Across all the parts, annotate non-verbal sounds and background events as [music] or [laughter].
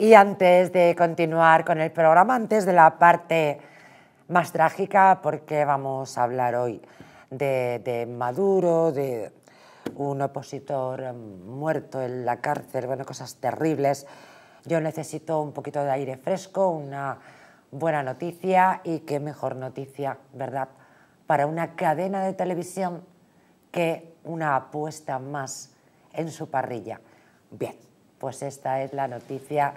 Y antes de continuar con el programa, antes de la parte más trágica, porque vamos a hablar hoy de, Maduro, de un opositor muerto en la cárcel, bueno, cosas terribles. Yo necesito un poquito de aire fresco, una buena noticia y qué mejor noticia, ¿verdad? Para una cadena de televisión que una apuesta más en su parrilla. Bien, pues esta es la noticia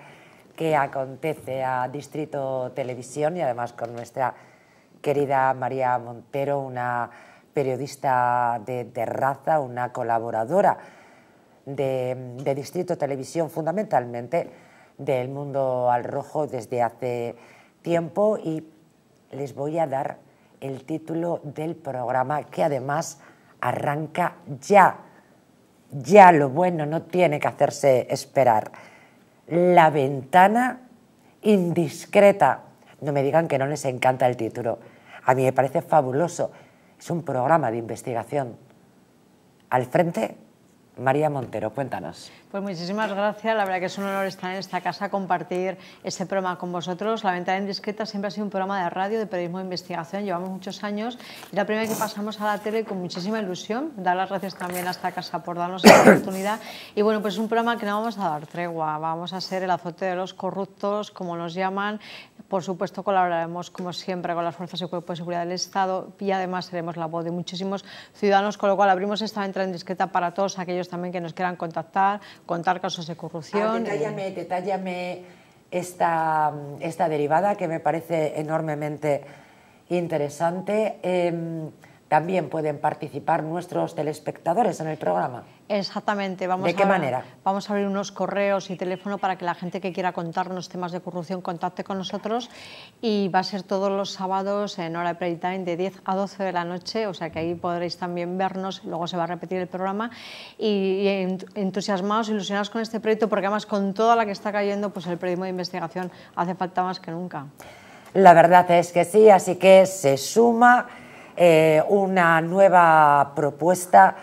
que acontece a Distrito Televisión y además con nuestra querida María Montero, una periodista de, raza, una colaboradora de, Distrito Televisión, fundamentalmente del mundo al rojo desde hace tiempo y les voy a dar el título del programa que además arranca ya. Ya lo bueno no tiene que hacerse esperar. La ventana indiscreta. No me digan que no les encanta el título. A mí me parece fabuloso. Es un programa de investigación. Al frente, María Montero, cuéntanos. Pues muchísimas gracias, la verdad que es un honor estar en esta casa, compartir este programa con vosotros. La Ventana Indiscreta siempre ha sido un programa de radio, de periodismo e investigación, llevamos muchos años y la primera vez que pasamos a la tele con muchísima ilusión. Dar las gracias también a esta casa por darnos esta [coughs] oportunidad. Y bueno, pues es un programa que no vamos a dar tregua, vamos a ser el azote de los corruptos, como nos llaman. Por supuesto, colaboraremos como siempre con las fuerzas y cuerpos de seguridad del Estado y además seremos la voz de muchísimos ciudadanos, con lo cual abrimos esta Ventana Indiscreta para todos aquellos también que nos quieran contactar, contar casos de corrupción. Ah, eh. detállame, esta, esta derivada que me parece enormemente interesante. Em, también pueden participar nuestros telespectadores en el programa. Exactamente. Vamos ¿De qué a, manera? Vamos a abrir unos correos y teléfono para que la gente que quiera contarnos temas de corrupción contacte con nosotros y va a ser todos los sábados en hora de Playtime de 10 a 12 de la noche, o sea que ahí podréis también vernos, luego se va a repetir el programa y, y entusiasmados, ilusionados con este proyecto porque además con toda la que está cayendo pues el periodismo de investigación hace falta más que nunca. La verdad es que sí, así que se suma eh, una nueva propuesta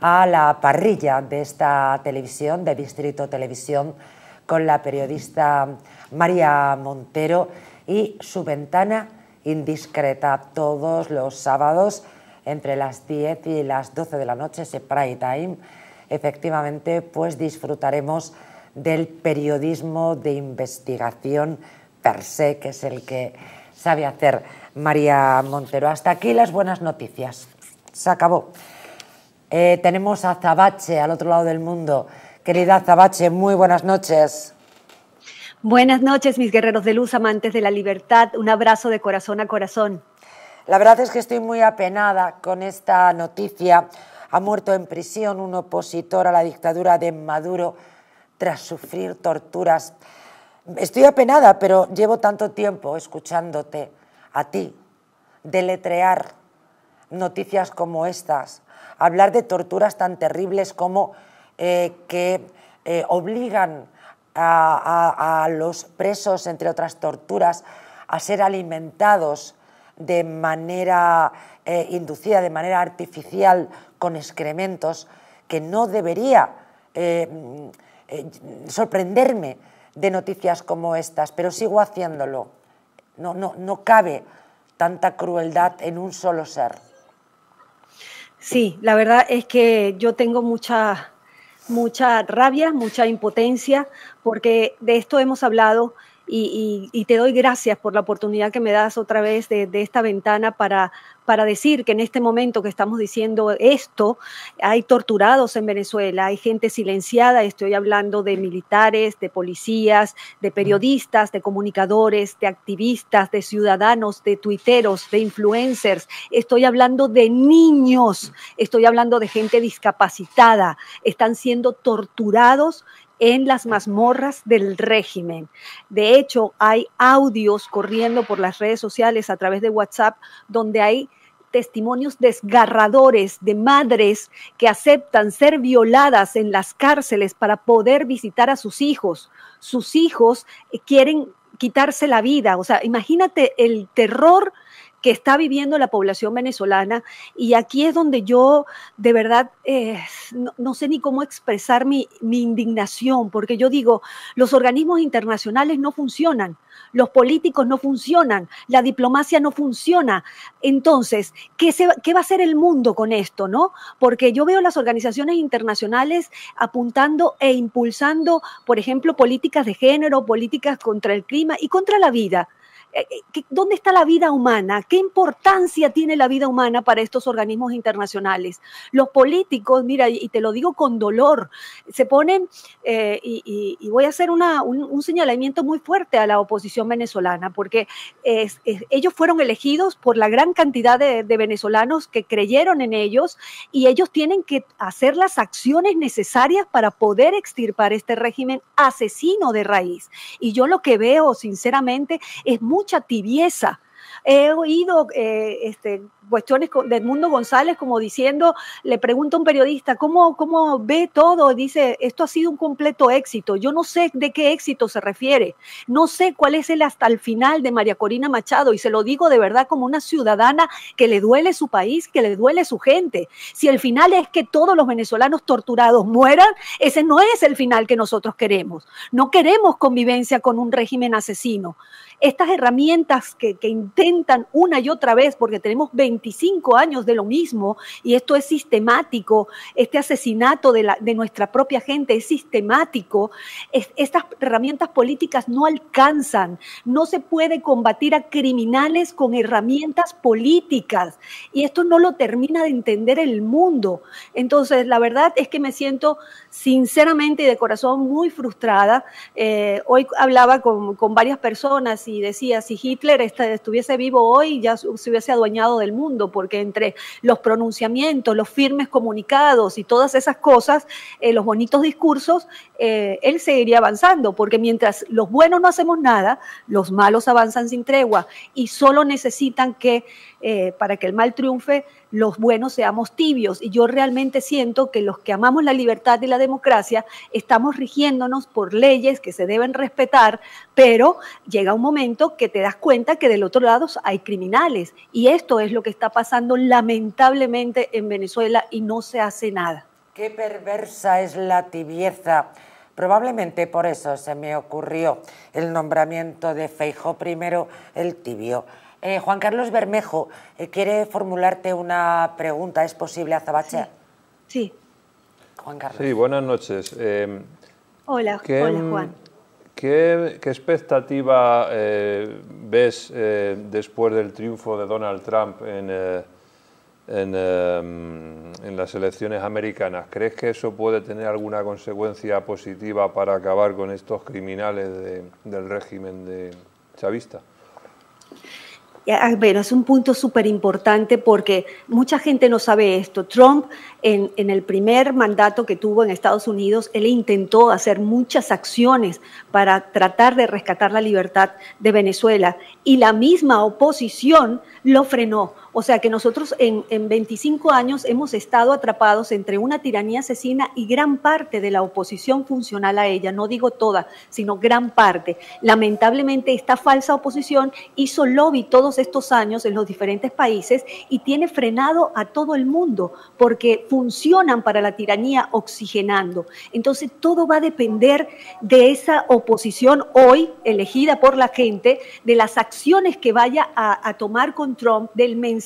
a la parrilla de esta televisión, de Distrito Televisión, con la periodista María Montero y su ventana indiscreta todos los sábados entre las 10 y las 12 de la noche, ese prime time. Efectivamente, pues disfrutaremos del periodismo de investigación per se, que es el que sabe hacer María Montero. Hasta aquí las buenas noticias. Se acabó. Eh, tenemos a Zabache al otro lado del mundo. Querida Zabache, muy buenas noches. Buenas noches, mis guerreros de luz, amantes de la libertad. Un abrazo de corazón a corazón. La verdad es que estoy muy apenada con esta noticia. Ha muerto en prisión un opositor a la dictadura de Maduro tras sufrir torturas Estoy apenada, pero llevo tanto tiempo escuchándote a ti deletrear noticias como estas, hablar de torturas tan terribles como eh, que eh, obligan a, los presos, entre otras torturas, a ser alimentados de manera eh, inducida, de manera artificial, con excrementos, que no debería sorprenderme de noticias como estas, pero sigo haciéndolo. No, no, no cabe tanta crueldad en un solo ser. Sí, la verdad es que yo tengo mucha, mucha rabia, mucha impotencia, porque de esto hemos hablado y, te doy gracias por la oportunidad que me das otra vez de, esta ventana para, para decir que en este momento que estamos diciendo esto, hay torturados en Venezuela, hay gente silenciada, estoy hablando de militares, de policías, de periodistas, de comunicadores, de activistas, de ciudadanos, de tuiteros, de influencers, estoy hablando de niños, estoy hablando de gente discapacitada, están siendo torturados en las mazmorras del régimen. De hecho, hay audios corriendo por las redes sociales a través de WhatsApp donde hay testimonios desgarradores de madres que aceptan ser violadas en las cárceles para poder visitar a sus hijos. Sus hijos quieren quitarse la vida. O sea, imagínate el terror que está viviendo la población venezolana. Y aquí es donde yo de verdad eh, no, sé ni cómo expresar mi, indignación, porque yo digo, los organismos internacionales no funcionan, los políticos no funcionan, la diplomacia no funciona. Entonces, ¿qué, va a hacer el mundo con esto? ¿no? Porque yo veo las organizaciones internacionales apuntando e impulsando, por ejemplo, políticas de género, políticas contra el clima y contra la vida eh, eh, ¿Dónde está la vida humana? ¿Qué importancia tiene la vida humana para estos organismos internacionales? Los políticos, mira, y te lo digo con dolor, se ponen, eh, y, voy a hacer un, señalamiento muy fuerte a la oposición venezolana, porque es, ellos fueron elegidos por la gran cantidad de, de venezolanos que creyeron en ellos y ellos tienen que hacer las acciones necesarias para poder extirpar este régimen asesino de raíz. Y yo lo que veo, sinceramente, es muy mucha tibieza. He oído eh, este, cuestiones de Edmundo González, como diciendo, le pregunta a un periodista, ¿cómo, ¿cómo ve todo? Dice, esto ha sido un completo éxito. Yo no sé de qué éxito se refiere. No sé cuál es el hasta el final de María Corina Machado. Y se lo digo de verdad como una ciudadana que le duele su país, que le duele su gente. Si el final es que todos los venezolanos torturados mueran, ese no es el final que nosotros queremos. No queremos convivencia con un régimen asesino. Estas herramientas que, que intentan una y otra vez, porque tenemos 20 25 años de lo mismo y esto es sistemático, este asesinato de, nuestra propia gente es sistemático, estas herramientas políticas no alcanzan, no se puede combatir a criminales con herramientas políticas y esto no lo termina de entender el mundo. Entonces, la verdad es que me siento sinceramente y de corazón muy frustrada. Eh, hoy hablaba con, con varias personas y decía, si Hitler estuviese vivo hoy, ya se hubiese adueñado del mundo porque entre los pronunciamientos, los firmes comunicados y todas esas cosas, eh, los bonitos discursos, eh, él seguiría avanzando, porque mientras los buenos no hacemos nada, los malos avanzan sin tregua y solo necesitan que, eh, para que el mal triunfe, los buenos seamos tibios. Y yo realmente siento que los que amamos la libertad y la democracia estamos rigiéndonos por leyes que se deben respetar, pero llega un momento que te das cuenta que del otro lado hay criminales. Y esto es lo que está pasando lamentablemente en Venezuela y no se hace nada. Qué perversa es la tibieza. Probablemente por eso se me ocurrió el nombramiento de Feijo primero el tibio. Eh, Juan Carlos Bermejo eh, quiere formularte una pregunta, ¿es posible, Azabache? Sí. sí. Juan Carlos. Sí, buenas noches. Em, hola, hola, em, Juan. ¿Qué, expectativa eh, ves después del triunfo de Donald Trump em, en, las elecciones americanas? ¿Crees que eso puede tener alguna consecuencia positiva para acabar con estos criminales del régimen de chavista? Ah, bueno, es un punto súper importante porque mucha gente no sabe esto. Trump, en, en, el primer mandato que tuvo en Estados Unidos, él intentó hacer muchas acciones para tratar de rescatar la libertad de Venezuela y la misma oposición lo frenó. O sea que nosotros en, 25 años hemos estado atrapados entre una tiranía asesina y gran parte de la oposición funcional a ella, no digo toda, sino gran parte. Lamentablemente esta falsa oposición hizo lobby todos estos años en los diferentes países y tiene frenado a todo el mundo porque funcionan para la tiranía oxigenando. Entonces todo va a depender de esa oposición hoy elegida por la gente, de las acciones que vaya a, a tomar con Trump, del mensaje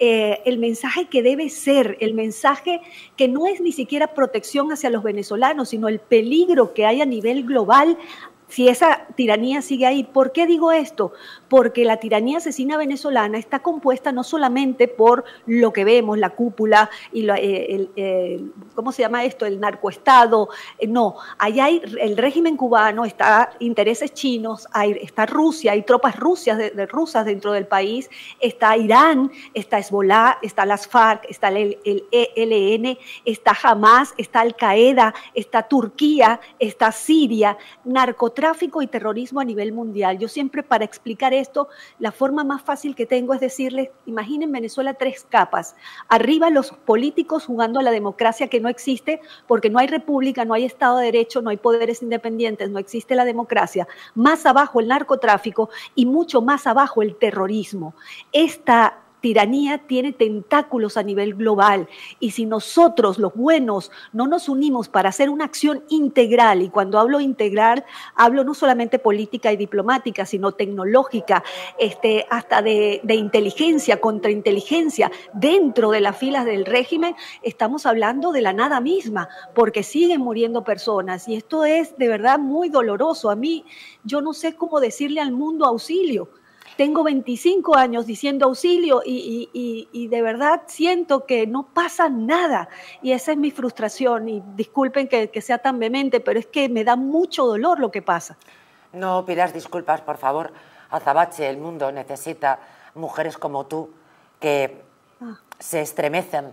eh, el mensaje que debe ser, el mensaje que no es ni siquiera protección hacia los venezolanos, sino el peligro que hay a nivel global si esa tiranía sigue ahí. ¿Por qué digo esto? Porque la tiranía asesina venezolana está compuesta no solamente por lo que vemos, la cúpula y eh, ¿cómo se llama esto? El narcoestado. Eh, no, allá hay el régimen cubano, está intereses chinos, hay, está Rusia, hay tropas rusas dentro del país, está Irán, está Hezbollah, está las FARC, está el, ELN, e está Hamas, está Al Qaeda, está Turquía, está Siria, narcotráfico Tráfico y terrorismo a nivel mundial. Yo siempre para explicar esto, la forma más fácil que tengo es decirles, imaginen Venezuela tres capas. Arriba los políticos jugando a la democracia que no existe porque no hay república, no hay Estado de Derecho, no hay poderes independientes, no existe la democracia. Más abajo el narcotráfico y mucho más abajo el terrorismo. Esta tiranía tiene tentáculos a nivel global y si nosotros, los buenos, no nos unimos para hacer una acción integral, y cuando hablo integral, hablo no solamente política y diplomática, sino tecnológica, este, hasta de, de inteligencia, contrainteligencia, dentro de las filas del régimen, estamos hablando de la nada misma, porque siguen muriendo personas y esto es de verdad muy doloroso. A mí, yo no sé cómo decirle al mundo auxilio tengo 25 años diciendo auxilio y, de verdad siento que no pasa nada. Y esa es mi frustración. Y disculpen que, sea tan vehemente, pero es que me da mucho dolor lo que pasa. No pidas disculpas, por favor. Azabache, el mundo necesita mujeres como tú que ah. se estremecen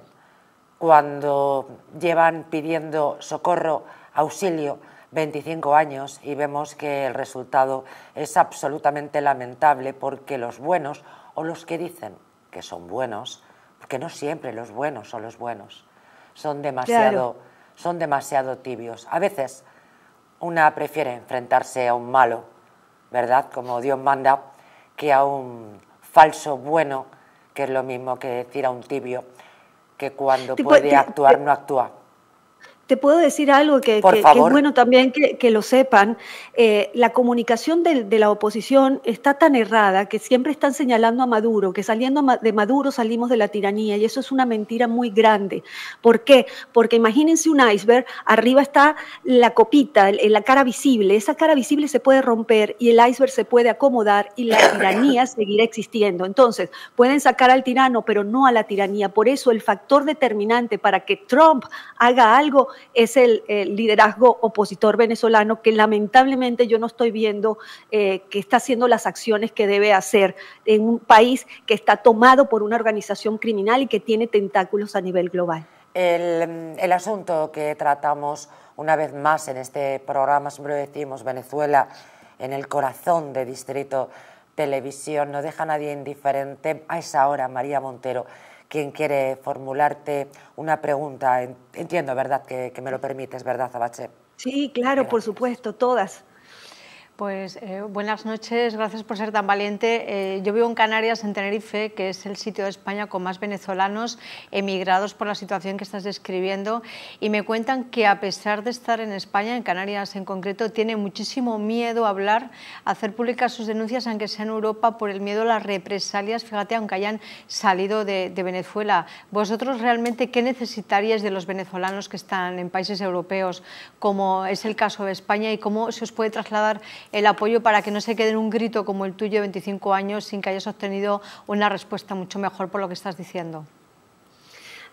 cuando llevan pidiendo socorro, auxilio 25 años y vemos que el resultado es absolutamente lamentable porque los buenos o los que dicen que son buenos, porque no siempre los buenos son los buenos, son demasiado, son demasiado tibios. A veces una prefiere enfrentarse a un malo, ¿verdad? Como Dios manda, que a un falso bueno, que es lo mismo que decir a un tibio, que cuando puede actuar no actúa te puedo decir algo que, es bueno también que, lo sepan. Eh, la comunicación de, de, la oposición está tan errada que siempre están señalando a Maduro, que saliendo de Maduro salimos de la tiranía, y eso es una mentira muy grande. ¿Por qué? Porque imagínense un iceberg, arriba está la copita, la cara visible. Esa cara visible se puede romper y el iceberg se puede acomodar y la tiranía [coughs] seguirá existiendo. Entonces, pueden sacar al tirano, pero no a la tiranía. Por eso el factor determinante para que Trump haga algo es el, liderazgo opositor venezolano, que lamentablemente yo no estoy viendo eh, que está haciendo las acciones que debe hacer en un país que está tomado por una organización criminal y que tiene tentáculos a nivel global. El, asunto que tratamos una vez más en este programa, siempre decimos, Venezuela en el corazón de Distrito Televisión, no deja a nadie indiferente a esa hora, María Montero. ¿Quién quiere formularte una pregunta. Entiendo, ¿verdad? Que, me lo permites, ¿verdad, Zabache? Sí, claro, por supuesto, todas. Pues eh, buenas noches, gracias por ser tan valiente. Eh, yo vivo en Canarias, en Tenerife, que es el sitio de España con más venezolanos emigrados por la situación que estás describiendo, y me cuentan que a pesar de estar en España, en Canarias en concreto, tiene muchísimo miedo a hablar, a hacer públicas sus denuncias, aunque sea en Europa, por el miedo a las represalias, fíjate, aunque hayan salido de, Venezuela. ¿Vosotros realmente qué necesitaríais de los venezolanos que están en países europeos, como es el caso de España, y cómo se os puede trasladar el apoyo para que no se quede en un grito como el tuyo 25 años sin que hayas obtenido una respuesta mucho mejor por lo que estás diciendo.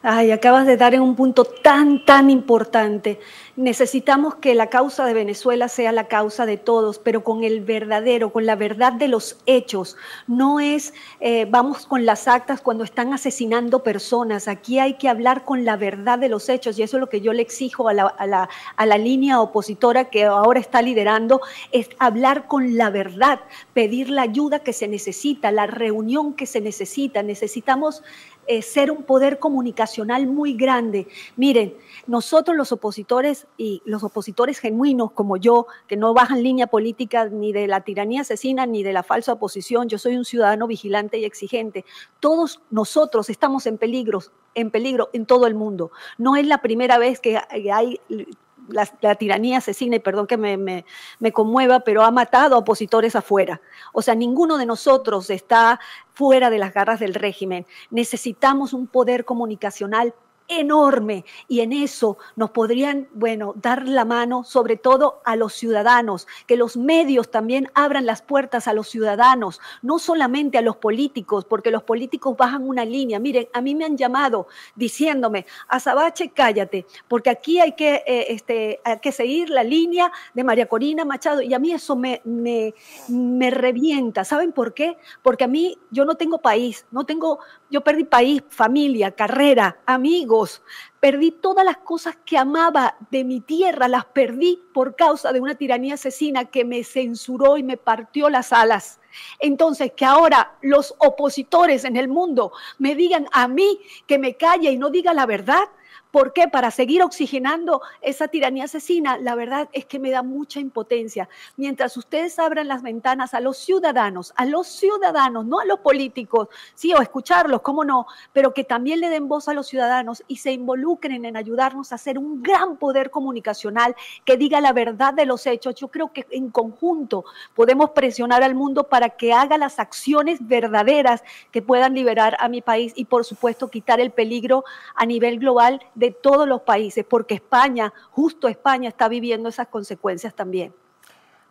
Ay, acabas de dar en un punto tan, tan importante. Necesitamos que la causa de Venezuela sea la causa de todos, pero con el verdadero, con la verdad de los hechos. No es, eh, vamos con las actas cuando están asesinando personas. Aquí hay que hablar con la verdad de los hechos y eso es lo que yo le exijo a la, a la, a la línea opositora que ahora está liderando, es hablar con la verdad, pedir la ayuda que se necesita, la reunión que se necesita. Necesitamos eh, ser un poder comunicacional muy grande. Miren, nosotros los opositores y los opositores genuinos como yo, que no bajan línea política ni de la tiranía asesina ni de la falsa oposición, yo soy un ciudadano vigilante y exigente. Todos nosotros estamos en peligro, en peligro en todo el mundo. No es la primera vez que hay la, tiranía asesina, y perdón que me, me, me, conmueva, pero ha matado a opositores afuera. O sea, ninguno de nosotros está fuera de las garras del régimen. Necesitamos un poder comunicacional enorme y en eso nos podrían, bueno, dar la mano sobre todo a los ciudadanos, que los medios también abran las puertas a los ciudadanos, no solamente a los políticos, porque los políticos bajan una línea. Miren, a mí me han llamado diciéndome, Azabache, cállate, porque aquí hay que, eh, este, que seguir la línea de María Corina Machado y a mí eso me, me, me revienta. ¿Saben por qué? Porque a mí yo no tengo país, no tengo, yo perdí país, familia, carrera, amigos. Perdí todas las cosas que amaba de mi tierra, las perdí por causa de una tiranía asesina que me censuró y me partió las alas. Entonces, que ahora los opositores en el mundo me digan a mí que me calle y no diga la verdad, ¿Por qué? Para seguir oxigenando esa tiranía asesina. La verdad es que me da mucha impotencia. Mientras ustedes abran las ventanas a los ciudadanos, a los ciudadanos, no a los políticos, sí, o escucharlos, cómo no, pero que también le den voz a los ciudadanos y se involucren en ayudarnos a hacer un gran poder comunicacional que diga la verdad de los hechos. Yo creo que en conjunto podemos presionar al mundo para que haga las acciones verdaderas que puedan liberar a mi país y, por supuesto, quitar el peligro a nivel global de todos los países, porque España, justo España, está viviendo esas consecuencias también.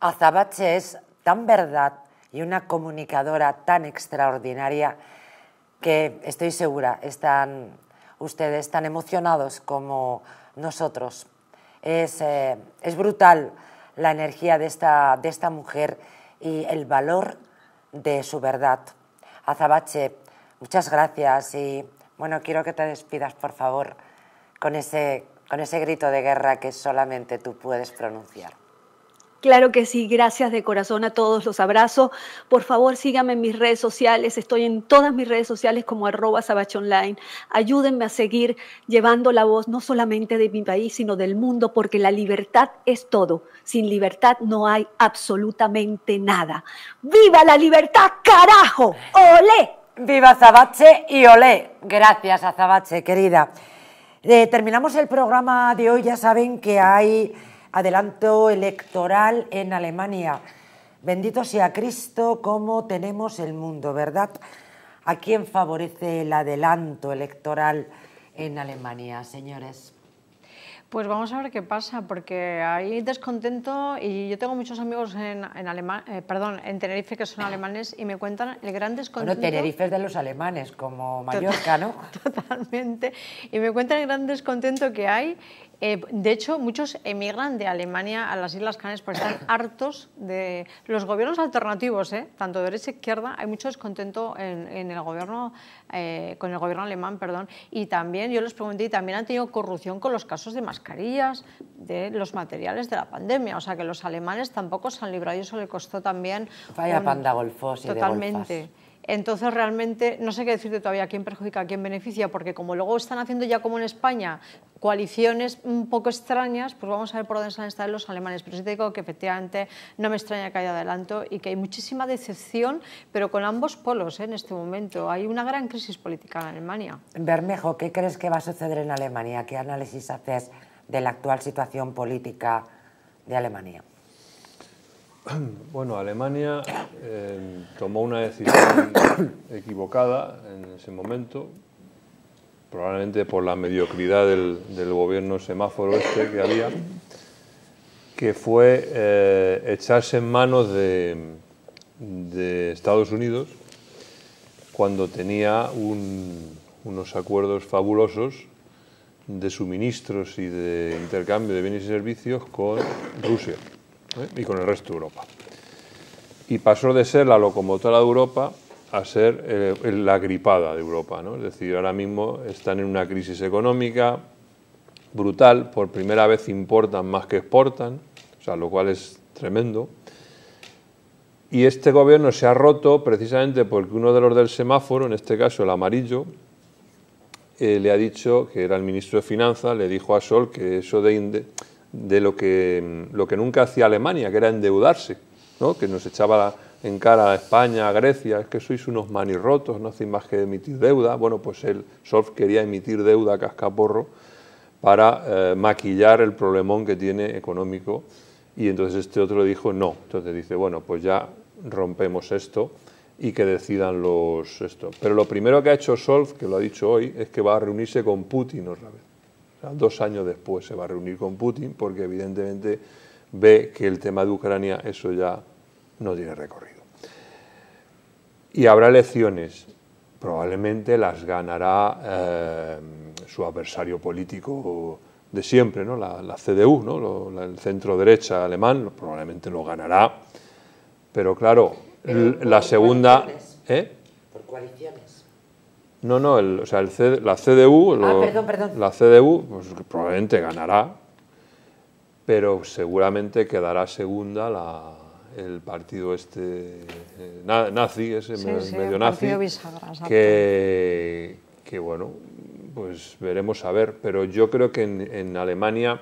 Azabache es tan verdad y una comunicadora tan extraordinaria que estoy segura están ustedes tan emocionados como nosotros. Es, eh, brutal la energía de esta, de esta mujer y el valor de su verdad. Azabache, muchas gracias y bueno, quiero que te despidas, por favor con ese, con ese grito de guerra que solamente tú puedes pronunciar. Claro que sí, gracias de corazón a todos, los abrazo. Por favor, síganme en mis redes sociales, estoy en todas mis redes sociales como arroba online Ayúdenme a seguir llevando la voz no solamente de mi país, sino del mundo, porque la libertad es todo. Sin libertad no hay absolutamente nada. ¡Viva la libertad, carajo! ¡Olé! ¡Viva Zabache y olé! Gracias a Zabache, querida. Eh, terminamos el programa de hoy. Ya saben que hay adelanto electoral en Alemania. Bendito sea Cristo, cómo tenemos el mundo, ¿verdad? ¿A quién favorece el adelanto electoral en Alemania, señores? Pues vamos a ver qué pasa, porque hay descontento y yo tengo muchos amigos en, en eh, perdón, en Tenerife que son alemanes y me cuentan el gran descontento. Bueno, Tenerife es de los alemanes, como Mallorca, ¿no? [laughs] Totalmente. Y me cuentan el gran descontento que hay eh, de hecho, muchos emigran de Alemania a las Islas Canarias porque están [coughs] hartos de los gobiernos alternativos, ¿eh? tanto de derecha e izquierda. Hay mucho descontento en, el gobierno, eh, con el gobierno alemán, perdón. Y también, yo les pregunté, y también han tenido corrupción con los casos de mascarillas, de los materiales de la pandemia. O sea que los alemanes tampoco se han librado y eso le costó también. Vaya panda golfos y Totalmente. De entonces realmente no sé qué decirte todavía quién perjudica, quién beneficia, porque como luego están haciendo ya como en España coaliciones un poco extrañas, pues vamos a ver por dónde están estar los alemanes. Pero sí te digo que efectivamente no me extraña que haya adelanto y que hay muchísima decepción, pero con ambos polos ¿eh? en este momento. Hay una gran crisis política en Alemania. Bermejo, ¿qué crees que va a suceder en Alemania? ¿Qué análisis haces de la actual situación política de Alemania? [clears throat] Bueno, Alemania em, tomó una decisión [coughs] equivocada en ese momento, probablemente por la mediocridad del, gobierno semáforo este que había, que fue eh, echarse en manos de, Estados Unidos cuando tenía unos acuerdos fabulosos de suministros y de intercambio de bienes y servicios con Rusia. ¿eh? y con el resto de Europa. Y pasó de ser la locomotora de Europa a ser eh, la gripada de Europa. ¿no? Es decir, ahora mismo están en una crisis económica brutal, por primera vez importan más que exportan, o sea, lo cual es tremendo. Y este gobierno se ha roto precisamente porque uno de los del semáforo, en este caso el amarillo, eh, le ha dicho, que era el ministro de Finanzas, le dijo a Sol que eso de, de lo que, lo que nunca hacía Alemania, que era endeudarse, que nos echaba en cara a España, a Grecia, es que sois unos manirrotos, no hacéis más que emitir deuda. Bueno, pues el quería emitir deuda a cascaporro para eh, maquillar el problemón que tiene económico y entonces este otro le dijo no. Entonces dice, bueno, pues ya rompemos esto y que decidan los esto. Pero lo primero que ha hecho Solf, que lo ha dicho hoy, es que va a reunirse con Putin otra vez dos años después se va a reunir con Putin porque evidentemente ve que el tema de Ucrania eso ya no tiene recorrido. Y habrá elecciones, probablemente las ganará eh, su adversario político de siempre, ¿no? la, CDU, el centro derecha alemán, probablemente lo ganará, pero claro, la segunda... Coaliciones? ¿eh? Por coaliciones. No, no, o sea, la CDU, ah, la CDU pues probablemente ganará, pero seguramente quedará segunda el partido este eh, nazi, ese medio, nazi, que, bueno, pues veremos a ver, pero yo creo que en, Alemania,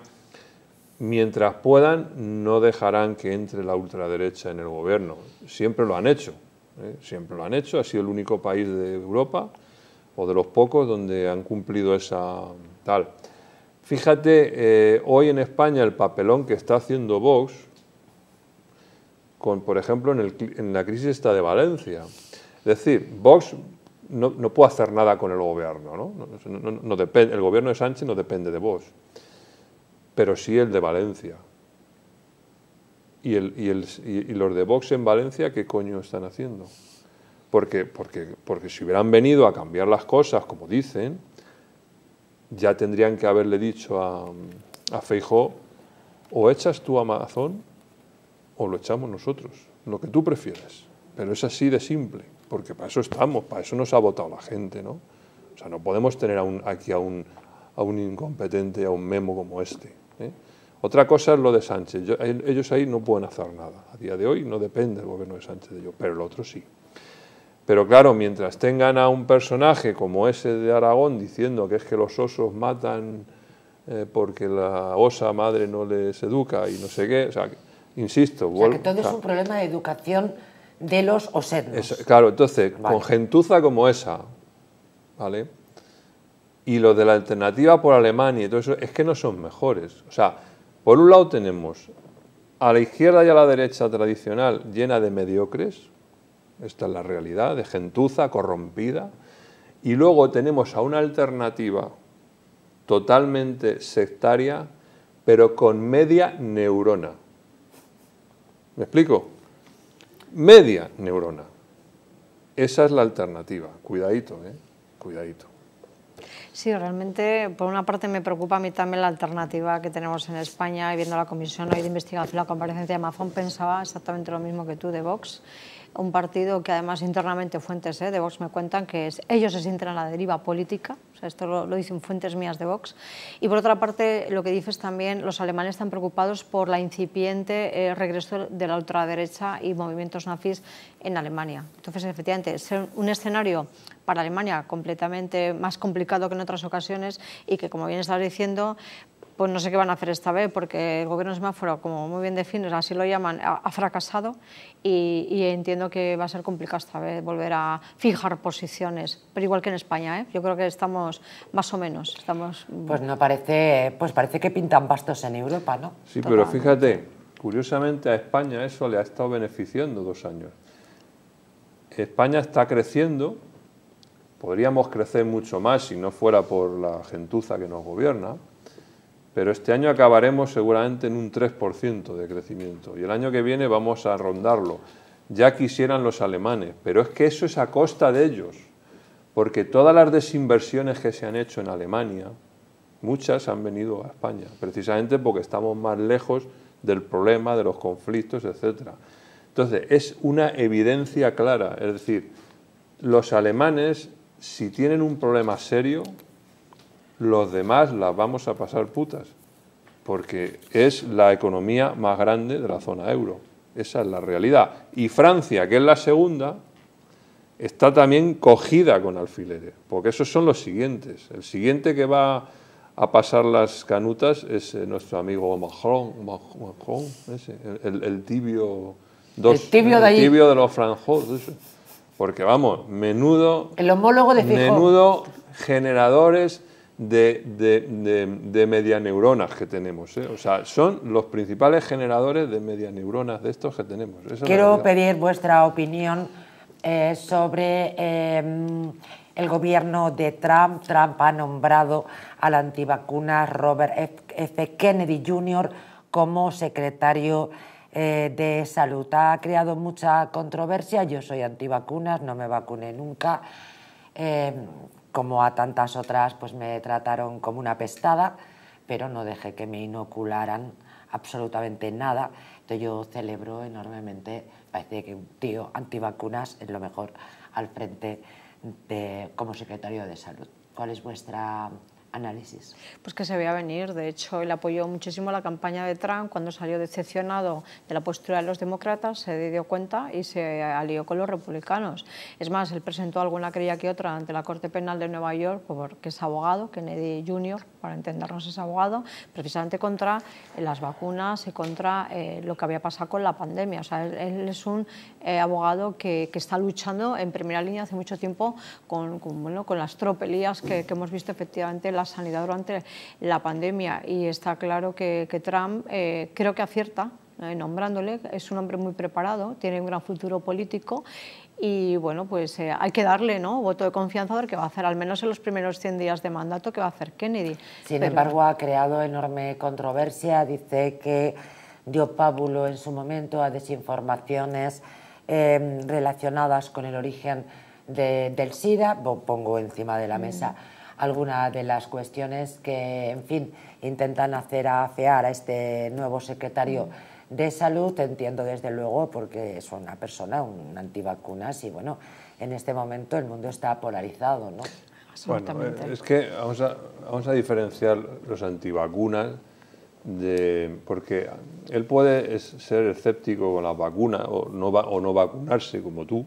mientras puedan, no dejarán que entre la ultraderecha en el gobierno, siempre lo han hecho. ¿eh? siempre lo han hecho, ha sido el único país de Europa o de los pocos donde han cumplido esa tal. Fíjate, eh, hoy en España el papelón que está haciendo Vox, con, por ejemplo, en, la crisis está de Valencia. Es decir, Vox no, puede hacer nada con el gobierno, ¿no? depende, el gobierno de Sánchez no depende de Vox, pero sí el de Valencia. Y, y los de Vox en Valencia, ¿qué coño están haciendo? Porque, porque, si hubieran venido a cambiar las cosas, como dicen, ya tendrían que haberle dicho a, a Feijó, o echas tú Amazon o lo echamos nosotros, lo que tú prefieras. Pero es así de simple, porque para eso estamos, para eso nos ha votado la gente, ¿no? O sea, no podemos tener aquí a un, a un incompetente, a un memo como este. ¿eh? Otra cosa es lo de Sánchez. ellos ahí no pueden hacer nada. A día de hoy no depende el gobierno de Sánchez de ellos, pero el otro sí. Pero claro, mientras tengan a un personaje como ese de Aragón diciendo que es que los osos matan eh, porque la osa madre no les educa y no sé qué, sea, insisto. O todo es un problema de educación de los osednos. claro, entonces, con gentuza como esa, ¿vale? Y lo de la alternativa por Alemania y todo eso, es que no son mejores. O sea, por un lado tenemos a la izquierda y a la derecha tradicional llena de mediocres, esta es la realidad, de gentuza, corrompida, y luego tenemos a una alternativa totalmente sectaria, pero con media neurona. ¿Me explico? Media neurona. Esa es la alternativa. Cuidadito, ¿eh? Cuidadito. Sí, realmente, por una parte me preocupa a mí también la alternativa que tenemos en España y viendo la comisión hoy de investigación, la comparecencia de Amazon, pensaba exactamente lo mismo que tú de Vox un partido que además internamente fuentes eh, de Vox me cuentan que ellos se sienten a la deriva política, o sea, esto lo, dicen fuentes mías de Vox, y por otra parte lo que dices también, los alemanes están preocupados por la incipiente eh, regreso de la ultraderecha y movimientos nazis en Alemania. Entonces, efectivamente, es un escenario para Alemania completamente más complicado que en otras ocasiones y que, como bien estabas diciendo, pues no sé qué van a hacer esta vez, porque el gobierno semáforo, como muy bien defines, así lo llaman, ha, fracasado y, entiendo que va a ser complicado esta vez volver a fijar posiciones, pero igual que en España, ¿eh? yo creo que estamos más o menos. Estamos... Pues no parece, pues parece que pintan pastos en Europa, ¿no? Sí, pero fíjate, curiosamente a España eso le ha estado beneficiando dos años. España está creciendo, podríamos crecer mucho más si no fuera por la gentuza que nos gobierna, pero este año acabaremos seguramente en un 3% de crecimiento y el año que viene vamos a rondarlo. Ya quisieran los alemanes, pero es que eso es a costa de ellos, porque todas las desinversiones que se han hecho en Alemania, muchas han venido a España, precisamente porque estamos más lejos del problema, de los conflictos, etc. Entonces, es una evidencia clara, es decir, los alemanes, si tienen un problema serio, los demás las vamos a pasar putas, porque es la economía más grande de la zona euro. Esa es la realidad. Y Francia, que es la segunda, está también cogida con alfileres, porque esos son los siguientes. El siguiente que va a pasar las canutas es eh, nuestro amigo Macron, el, tibio tibio, de, tibio de los franjos, porque vamos, menudo, el homólogo de menudo generadores de, medianeuronas que tenemos. ¿eh? O sea, son los principales generadores de medianeuronas de estos que tenemos. Quiero pedir vuestra opinión eh, sobre em, el gobierno de Trump. Trump ha nombrado al antivacunas Robert F. Kennedy Jr. como secretario eh, de salud. Ha creado mucha controversia. Yo soy antivacunas, no me vacuné nunca. Em, como a tantas otras, pues me trataron como una pestada, pero no dejé que me inocularan absolutamente nada. Entonces yo celebro enormemente, parece que un tío antivacunas es lo mejor al frente de, como secretario de salud. ¿Cuál es vuestra análisis. Pues que se veía venir, de hecho, él apoyó muchísimo la campaña de Trump cuando salió decepcionado de la postura de los demócratas, se dio cuenta y se alió con los republicanos. Es más, él presentó alguna querella que otra ante la Corte Penal de Nueva York, porque es abogado, Kennedy Jr., para entendernos es abogado, precisamente contra las vacunas y contra eh, lo que había pasado con la pandemia. O sea, él, es un eh, abogado que, está luchando en primera línea hace mucho tiempo con, bueno, con las tropelías que, hemos visto efectivamente la sanidad durante la pandemia y está claro que, Trump eh, creo que acierta eh, nombrándole, es un hombre muy preparado, tiene un gran futuro político y bueno, pues eh, hay que darle ¿no? voto de confianza a ver va a hacer, al menos en los primeros 100 días de mandato que va a hacer Kennedy. Sin embargo, ha creado enorme controversia, dice que dio pábulo en su momento a desinformaciones em, relacionadas con el origen del SIDA, pongo encima de la mm. mesa algunas de las cuestiones que, en fin, intentan hacer afear a este nuevo secretario. de salud, entiendo desde luego, porque es una persona, un antivacunas, y bueno, en este momento el mundo está polarizado, ¿no? Bueno, eh, es que vamos a, vamos a diferenciar los antivacunas de, porque él puede ser escéptico con la vacuna o no, va, o no vacunarse como tú,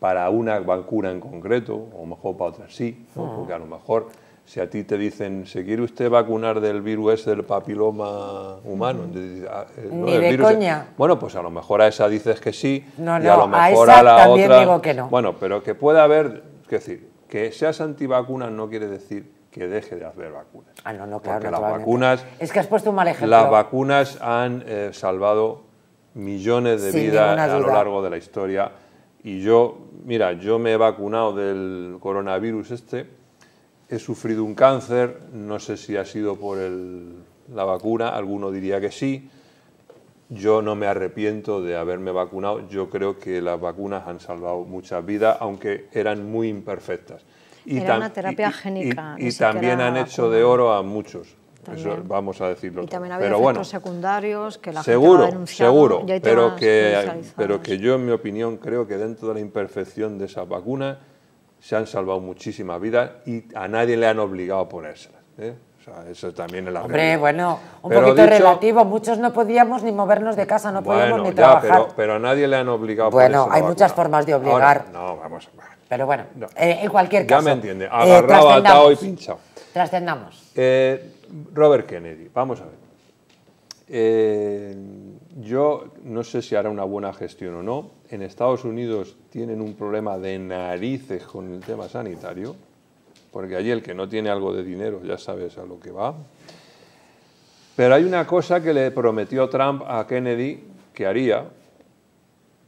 para una vacuna en concreto, o mejor para otra sí, ah. porque a lo mejor si a ti te dicen, ¿se quiere usted vacunar del virus del papiloma humano? Ah, eh, Ni de coña. Bueno, pues a lo mejor a esa dices que sí, y a lo mejor a, la otra... Digo que no. Bueno, pero que pueda haber, es decir, que seas antivacunas no quiere decir que deje de hacer vacunas. Ah, no, no, claro. Porque las vacunas... Es que has puesto un mal ejemplo. Las vacunas han eh, salvado millones de vidas a lo largo de la historia y yo, mira, yo me he vacunado del coronavirus este, he sufrido un cáncer, no sé si ha sido por la vacuna, alguno diría que sí. Yo no me arrepiento de haberme vacunado, yo creo que las vacunas han salvado muchas vidas, aunque eran muy imperfectas. Y también han hecho de oro a muchos vamos a decirlo. Y también había pero efectos bueno, secundarios que la seguro, gente va Seguro, pero que, pero que yo, en mi opinión, creo que dentro de la imperfección de esa vacuna se han salvado muchísimas vidas y a nadie le han obligado a ponérsela. ¿eh? eso también es la Hombre, bueno, un poquito relativo. Muchos no podíamos ni movernos de casa, no podíamos ni trabajar. Pero, a nadie le han obligado. a Bueno, hay muchas formas de obligar. no, vamos. a... Pero bueno, eh, en cualquier caso. Ya me entiende. Eh, Agarrado, atado y pinchado. Trascendamos. Robert Kennedy, vamos a ver. Eh, yo no sé si hará una buena gestión o no. En Estados Unidos tienen un problema de narices con el tema sanitario, porque allí el que no tiene algo de dinero ya sabes a lo que va. Pero hay una cosa que le prometió Trump a Kennedy que haría,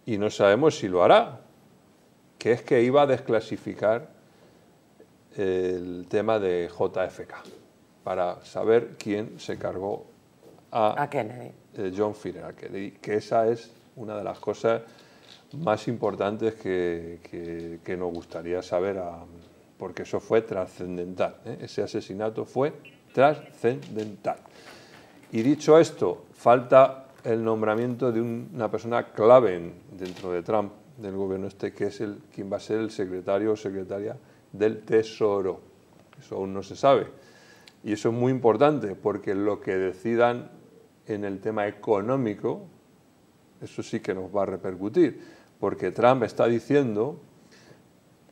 y no sabemos si lo hará, que es que iba a desclasificar el tema de JFK para saber quién se cargó a, Kennedy. Eh, John F. Kennedy, que esa es una de las cosas más importantes que, que, nos gustaría saber, porque eso fue trascendental, ¿eh? ese asesinato fue trascendental. Y dicho esto, falta el nombramiento de una persona clave dentro de Trump, del gobierno este, que es el quien va a ser el secretario o secretaria del Tesoro. Eso aún no se sabe. Y eso es muy importante porque lo que decidan en el tema económico, eso sí que nos va a repercutir. Porque Trump está diciendo,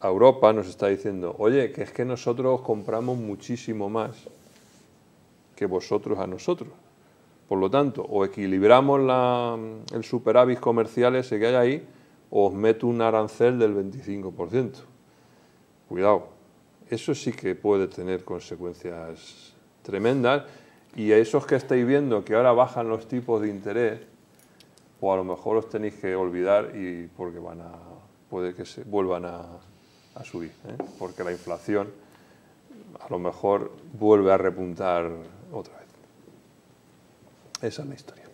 a Europa nos está diciendo, oye, que es que nosotros compramos muchísimo más que vosotros a nosotros. Por lo tanto, o equilibramos el superávit comercial ese que hay ahí, o os meto un arancel del 25%. Cuidado, eso sí que puede tener consecuencias tremendas. Y a esos que estáis viendo que ahora bajan los tipos de interés, o a lo mejor os tenéis que olvidar y porque van a, puede que se vuelvan a, subir, ¿eh? porque la inflación a lo mejor vuelve a repuntar otra vez. Esa es la historia.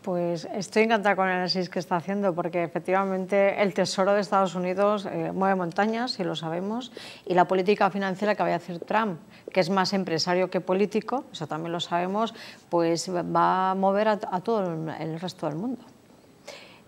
Pues estoy encantada con el análisis que está haciendo porque efectivamente el Tesoro de Estados Unidos eh, mueve montañas, y lo sabemos, y la política financiera que vaya a hacer Trump, que es más empresario que político, eso también lo sabemos, pues va a mover a todo el resto del mundo.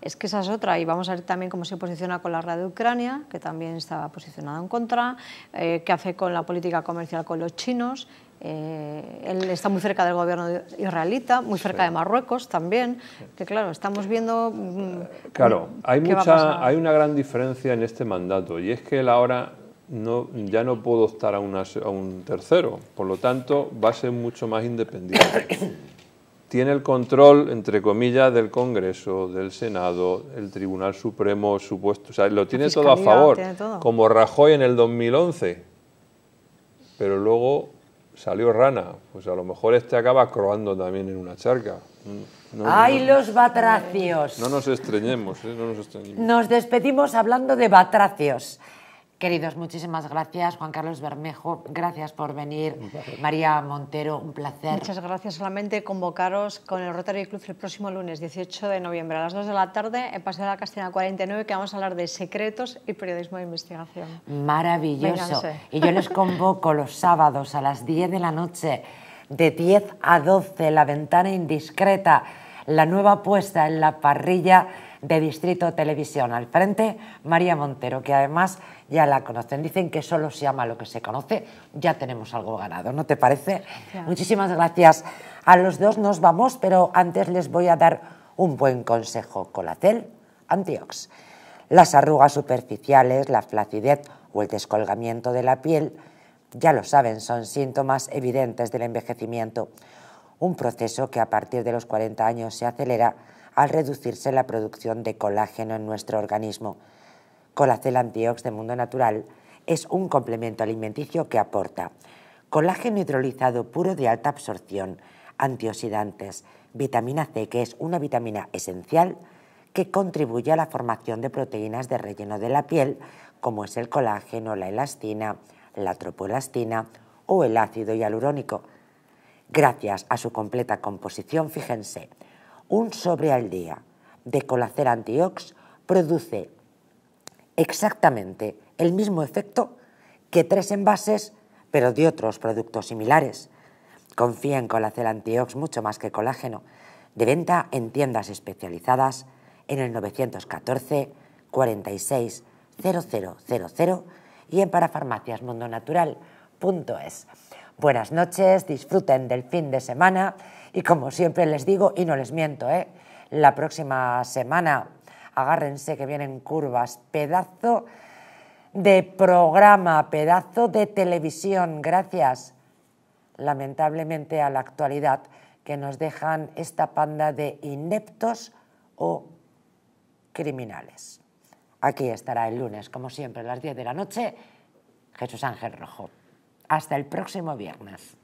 Es que esa es otra, y vamos a ver también cómo se posiciona con la red de Ucrania, que también estaba posicionada en contra, eh, qué hace con la política comercial con los chinos. Eh, él está muy cerca del gobierno israelita, muy cerca de Marruecos también, que claro, estamos viendo... Mm, claro, hay, mucha, hay una gran diferencia en este mandato, y es que él ahora no, ya no puedo optar a, a un tercero, por lo tanto va a ser mucho más independiente. [coughs] tiene el control, entre comillas, del Congreso, del Senado, el Tribunal Supremo, supuesto, o sea, lo tiene todo a favor, como Rajoy en el 2011, pero luego salió rana, pues a lo mejor este acaba croando también en una charca. ¡Ay, los batracios! No nos estreñemos. ¿eh? no nos extrañemos. Nos despedimos hablando de batracios. Queridos, muchísimas gracias. Juan Carlos Bermejo, gracias por venir. María Montero, un placer. Muchas gracias. Solamente convocaros con el Rotary Club el próximo lunes 18 de noviembre a las 2 de la tarde en Paseo de la Castilla 49 que vamos a hablar de secretos y periodismo de investigación. Maravilloso. Y yo les convoco los sábados a las 10 de la noche, de 10 a 12, la ventana indiscreta, la nueva puesta en la parrilla de Distrito Televisión al frente, María Montero, que además ya la conocen. Dicen que solo se ama lo que se conoce, ya tenemos algo ganado, ¿no te parece? Muchísimas gracias. A los dos nos vamos, pero antes les voy a dar un buen consejo. Colacel Antiox. Las arrugas superficiales, la flacidez o el descolgamiento de la piel, ya lo saben, son síntomas evidentes del envejecimiento, un proceso que a partir de los 40 años se acelera al reducirse la producción de colágeno en nuestro organismo. Colacel Antiox de Mundo Natural es un complemento alimenticio que aporta colágeno hidrolizado puro de alta absorción, antioxidantes, vitamina C, que es una vitamina esencial que contribuye a la formación de proteínas de relleno de la piel, como es el colágeno, la elastina, la tropoelastina o el ácido hialurónico. Gracias a su completa composición, fíjense, un sobre al día de Colacer Antiox produce exactamente el mismo efecto que tres envases, pero de otros productos similares. Confía en Colacel Antiox mucho más que colágeno. De venta en tiendas especializadas en el 914 46 000 y en parafarmaciasmundonatural.es. Buenas noches, disfruten del fin de semana y como siempre les digo, y no les miento, ¿eh? la próxima semana, agárrense que vienen curvas, pedazo de programa, pedazo de televisión, gracias lamentablemente a la actualidad que nos dejan esta panda de ineptos o criminales. Aquí estará el lunes, como siempre, a las 10 de la noche, Jesús Ángel Rojo. Hasta el próximo viernes.